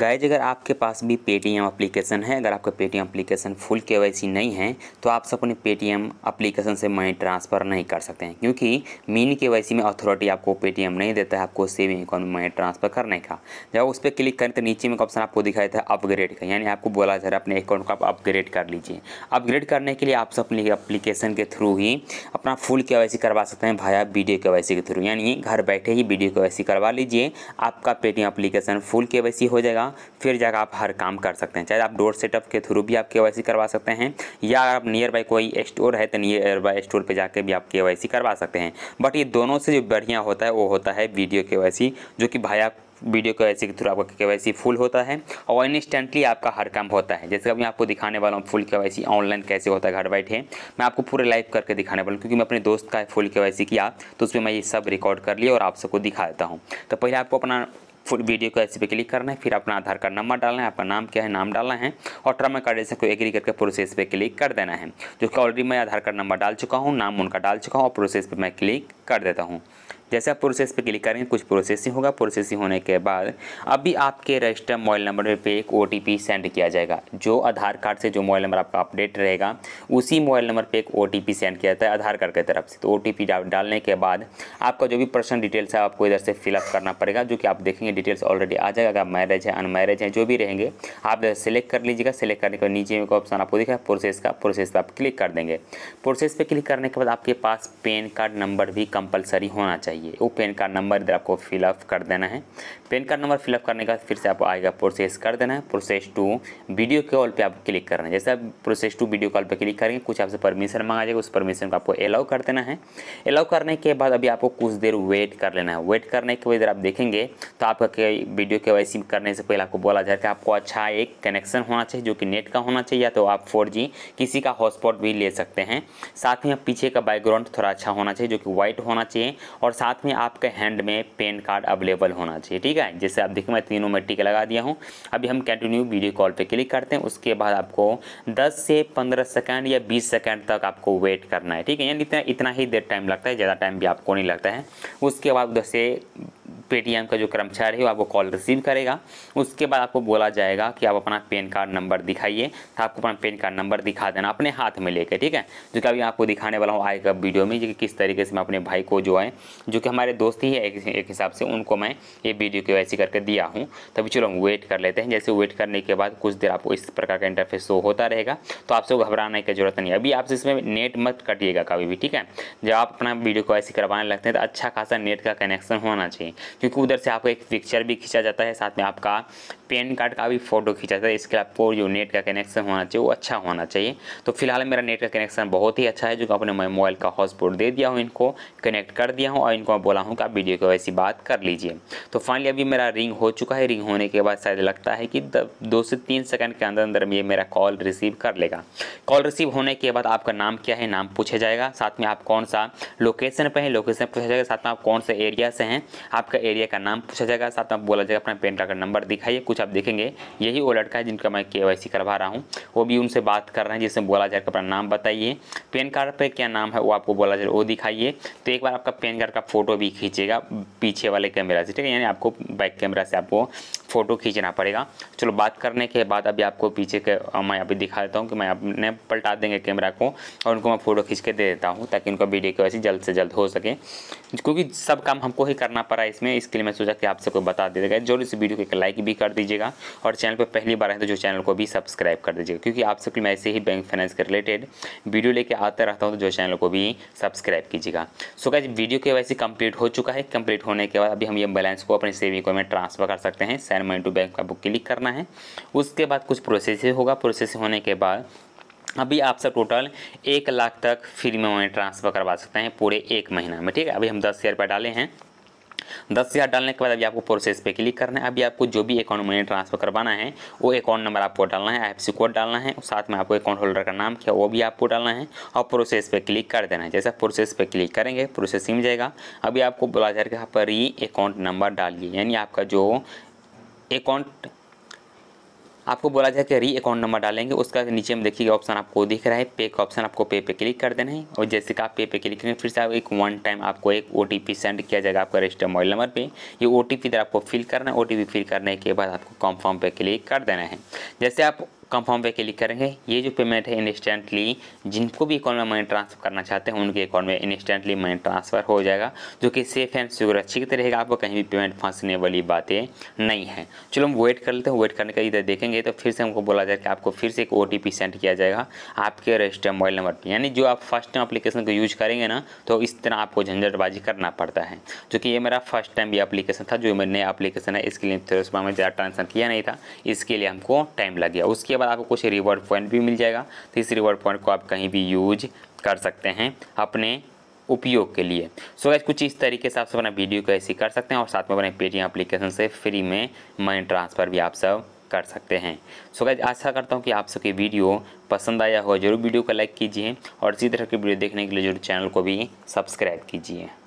guys अगर आपके पास भी पेटीएम एप्लीकेशन है अगर आपका पेटीएम एप्लीकेशन फुल के नहीं है तो आप सब अपने पेटीएम एप्लीकेशन से मनी ट्रांसफ़र नहीं कर सकते हैं क्योंकि मिनी के में अथॉरिटी आपको पेटीएम नहीं देता है आपको सेविंग अकाउंट में मनी ट्रांसफ़र करने का जब उस पर क्लिक करें तो नीचे में ऑप्शन आपको दिखाई था अपग्रेड का यानी आपको बोला जा रहा है अपने अकाउंट को आप अपग्रेड कर लीजिए अपग्रेड करने के लिए आप सब अपनी अप्लीकेशन के थ्रू ही अपना फुल के करवा सकते हैं भाया वीडियो के के थ्रू यानी घर बैठे ही वीडियो के करवा लीजिए आपका पेटीएम अप्लीकेशन फुल के हो जाएगा जाएगा फिर जाकर आप हर काम कर सकते हैं चाहे आप डोर सेटअप के थ्रू भी आप के करवा सकते हैं या आप नियर बाई कोई स्टोर है तो नियर बाई स्टोर पर जाकर भी आप के करवा सकते हैं बट ये दोनों से जो बढ़िया होता है वो होता है वीडियो के जो कि भाई आप वीडियो के वैसी के थ्रू आपका के फुल होता है और इंस्टेंटली आपका हर काम होता है जैसे अभी आपको दिखाने वाला हूँ फुल के वैसी ऑनलाइन कैसे होता है घर बैठे मैं आपको पूरे लाइव करके दिखाने वाला हूँ क्योंकि मैं अपने दोस्त का फुल के वैसी किया तो उसमें मैं ये सब रिकॉर्ड कर लिया और आप सबको दिखा देता हूँ तो पहले आपको अपना फुल वीडियो को ऐसे पे क्लिक करना है फिर अपना आधार कार्ड नंबर डालना है आपका नाम क्या है नाम डालना है और कार्ड कार्डेशन को एग्री करके प्रोसेस पे क्लिक कर देना है जो कि ऑलरेडी मैं आधार कार्ड नंबर डाल चुका हूँ नाम उनका डाल चुका हूँ और प्रोसेस पर मैं क्लिक कर देता हूँ जैसे आप प्रोसेस पे क्लिक करेंगे कुछ प्रोसेसिंग होगा प्रोसेसिंग होने के बाद अभी आपके रजिस्टर मोबाइल नंबर पे एक ओ सेंड किया जाएगा जो आधार कार्ड से जो मोबाइल नंबर आपका अपडेट रहेगा उसी मोबाइल नंबर पर एक ओ सेंड किया जाता है आधार कार्ड की तरफ से तो ओ डालने के बाद आपका जो भी पर्सनल डिटेल्स है आपको इधर से फिलअप करना पड़ेगा जो कि आप देखेंगे डिटेल्स ऑलरेडी आ जाएगा अगर मैरिज है अनमैरिज है जो भी रहेंगे आप सेलेक्ट कर लीजिएगा सेलेक्ट करने के बाद नीचे में ऑप्शन आपको दिखाएगा प्रोसेस का प्रोसेस पर आप क्लिक कर देंगे प्रोसेस पर क्लिक करने के बाद आपके पास पेन कार्ड नंबर भी कंपलसरी होना चाहिए चाहिए वो पेन कार्ड नंबर इधर आपको फिलअप कर देना है पेन कार्ड नंबर फिलअप करने का फिर से आपको आएगा प्रोसेस कर देना है प्रोसेस टू वीडियो कॉल पे आप क्लिक करना है जैसे आप प्रोसेस टू वीडियो कॉल पे क्लिक करेंगे कुछ आपसे परमिशन मांगा जाएगा उस परमिशन को आपको अलाउ कर देना है अलाउ करने के बाद अभी आपको कुछ देर वेट कर लेना है वेट करने के बाद इधर आप देखेंगे तो आपका वीडियो के करने से पहले आपको बोला जाएगा आपको अच्छा एक कनेक्शन होना चाहिए जो कि नेट का होना चाहिए या तो आप फोर किसी का हॉटस्पॉट भी ले सकते हैं साथ में पीछे का बैकग्राउंड थोड़ा अच्छा होना चाहिए जो कि व्हाइट होना चाहिए और साथ में आपके हैंड में पेन कार्ड अवेलेबल होना चाहिए ठीक है जैसे आप देखिए मैं तीनों में टीके लगा दिया हूँ अभी हम कंटिन्यू वीडियो कॉल पर क्लिक करते हैं उसके बाद आपको दस से पंद्रह सेकेंड या बीस सेकेंड तक आपको वेट करना है ठीक है यानी इतना इतना ही देर टाइम लगता है ज़्यादा टाइम भी आपको नहीं लगता है उसके बाद उधर से पेटीएम का जो कर्मचारी है आपको कॉल रिसीव करेगा उसके बाद आपको बोला जाएगा कि आप अपना पेन कार्ड नंबर दिखाइए तो आपको अपना पेन कार्ड नंबर दिखा देना अपने हाथ में लेके ठीक है जो कि अभी आपको दिखाने वाला हूँ आए का वीडियो में कि किस तरीके से मैं अपने भाई को जो है जो कि हमारे दोस्त ही है एक हिसाब से उनको मैं ये वीडियो के वैसी करके दिया हूँ तभी चलो हम वेट कर लेते हैं जैसे वेट करने के बाद कुछ देर आपको इस प्रकार का इंटरफेस शो होता रहेगा तो आपसे घबराने की जरूरत नहीं अभी आपसे इसमें नेट मत कटिएगा कभी भी ठीक है जब आप अपना वीडियो को ऐसी करवाने लगते हैं तो अच्छा खासा नेट का कनेक्शन होना चाहिए क्योंकि उधर से आपको एक पिक्चर भी खींचा जाता है साथ में आपका पेन कार्ड का भी फ़ोटो खींचा जाता है इसके लिए आपको जो नेट का कनेक्शन होना चाहिए वो अच्छा होना चाहिए तो फिलहाल मेरा नेट का कनेक्शन बहुत ही अच्छा है जो कि अपने मोबाइल का हॉटस्पॉट दे दिया हूँ इनको कनेक्ट कर दिया हूँ और इनको मैं बोला हूँ कि आप वीडियो को ऐसी बात कर लीजिए तो फाइनली अभी मेरा रिंग हो चुका है रिंग होने के बाद शायद लगता है कि दो से तीन सेकेंड के अंदर अंदर ये मेरा कॉल रिसीव कर लेगा कॉल रिसीव होने के बाद आपका नाम क्या है नाम पूछा जाएगा साथ में आप कौन सा लोकेशन पर हैं लोकेशन पूछा जाएगा साथ में आप कौन से एरिया से हैं आपका एरिया का नाम पूछा जाएगा साथ में बोला जाएगा अपना पेन कार्ड का नंबर दिखाइए कुछ आप देखेंगे यही वो लड़का है जिनका मैं के करवा रहा हूँ वो भी उनसे बात कर रहे हैं जिसमें बोला जाएगा अपना नाम बताइए पेन कार्ड पर क्या नाम है वो आपको बोला जाएगा वो दिखाइए तो एक बार आपका पेन कार्ड का फोटो भी खींचेगा पीछे वाले कैमरा से ठीक है यानी आपको बैक कैमरा से आपको फ़ोटो खींचना पड़ेगा चलो बात करने के बाद अभी आपको पीछे के मैं अभी दिखा देता हूँ कि मैं अपने पलटा देंगे कैमरा को और उनको मैं फ़ोटो खींच के दे देता हूँ ताकि उनका वीडियो की वैसे जल्द से जल्द हो सके क्योंकि सब काम हमको ही करना पड़ा इसमें इसके लिए मैं सोचा कि आपसे कोई बता देगा जो इस वीडियो को एक लाइक भी कर दीजिएगा और चैनल पर पहली बार है तो जो चैनल को भी सब्सक्राइब कर दीजिएगा क्योंकि आप सबके मैं ऐसे ही बैंक फाइनेंस के रिलेटेड वीडियो लेके आता रहता हूँ तो जो चैनल को भी सब्सक्राइब कीजिएगा सो क्या वीडियो के वैसे कंप्लीट हो चुका है कंप्लीट होने के बाद अभी हम ये बैलेंस को अपने सेविंग को में ट्रांसफर कर सकते हैं एंड मनी टू बैंक का बुक क्लिक करना है उसके बाद कुछ प्रोसेस होगा प्रोसेस होने के बाद अभी आप सब टोटल एक लाख तक फ्री में मनी ट्रांसफ़र करवा सकते हैं पूरे एक महीना में ठीक है अभी हम दस हज़ार रुपये डाले हैं दस हज़ार डालने के बाद अभी आपको प्रोसेस पे क्लिक करना है अभी आपको जो भी अकाउंट मनी ट्रांसफ़र करवाना है वो अकाउंट नंबर आपको डालना है आई कोड डालना है साथ में आपको अकाउंट होल्डर का नाम क्या वो भी आपको डालना है और प्रोसेस पे क्लिक कर देना है जैसा प्रोसेस पे क्लिक करेंगे प्रोसेसिंग जाएगा अभी आपको बोला जाएगा यहाँ पर ही अकाउंट नंबर डालिए यानी आपका जो अकाउंट आपको बोला जाए कि री अकाउंट नंबर डालेंगे उसका नीचे में देखिए ऑप्शन आपको दिख रहा है पे का ऑप्शन आपको पे पे क्लिक कर देना है और जैसे कि आप पे पे क्लिक करेंगे फिर से आप एक वन टाइम आपको एक ओ सेंड किया जाएगा आपका रजिस्टर मोबाइल नंबर पे ये ओ टी इधर आपको फिल करना है ओ फिल करने के बाद आपको कॉन्फर्म पे क्लिक कर देना है जैसे आप कंफर्म पे क्लिक करेंगे ये जो पेमेंट है इंस्टेंटली जिनको भी अकाउंट में मनी ट्रांसफर करना चाहते हैं उनके अकाउंट में इंस्टेंटली मनी ट्रांसफ़र हो जाएगा जो कि सेफ एंड सुरक्षित रहेगा आपको कहीं भी पेमेंट फंसने वाली बातें नहीं है चलो हम वेट कर लेते हैं वेट करने का इधर देखेंगे तो फिर से हमको बोला जाए कि आपको फिर से एक ओ सेंड किया जाएगा आपके रजिस्टर मोबाइल नंबर पर यानी जो आप फर्स्ट टाइम अपलीकेशन को यूज करेंगे ना तो इस तरह आपको झंझटबाजी करना पड़ता है जो कि ये मेरा फर्स्ट टाइम ये अप्लीकेशन था जो मेरा नया अप्लीकेशन है इसके लिए तो ज़्यादा ट्रांसफर किया नहीं था इसके लिए हमको टाइम लग गया उसके बाद आपको कुछ रिवॉर्ड पॉइंट भी मिल जाएगा तो इस रिवॉर्ड पॉइंट को आप कहीं भी यूज कर सकते हैं अपने उपयोग के लिए सो so, कुछ इस तरीके से आप सब अपना वीडियो को ऐसी कर सकते हैं और साथ में अपने पेटीएम अप्लीकेशन से फ्री में मनी ट्रांसफ़र भी आप सब कर सकते हैं सो गाइज आशा करता हूँ कि आप सबकी वीडियो पसंद आया होगा जरूर वीडियो को लाइक कीजिए और इसी तरह की वीडियो देखने के लिए जरूर चैनल को भी सब्सक्राइब कीजिए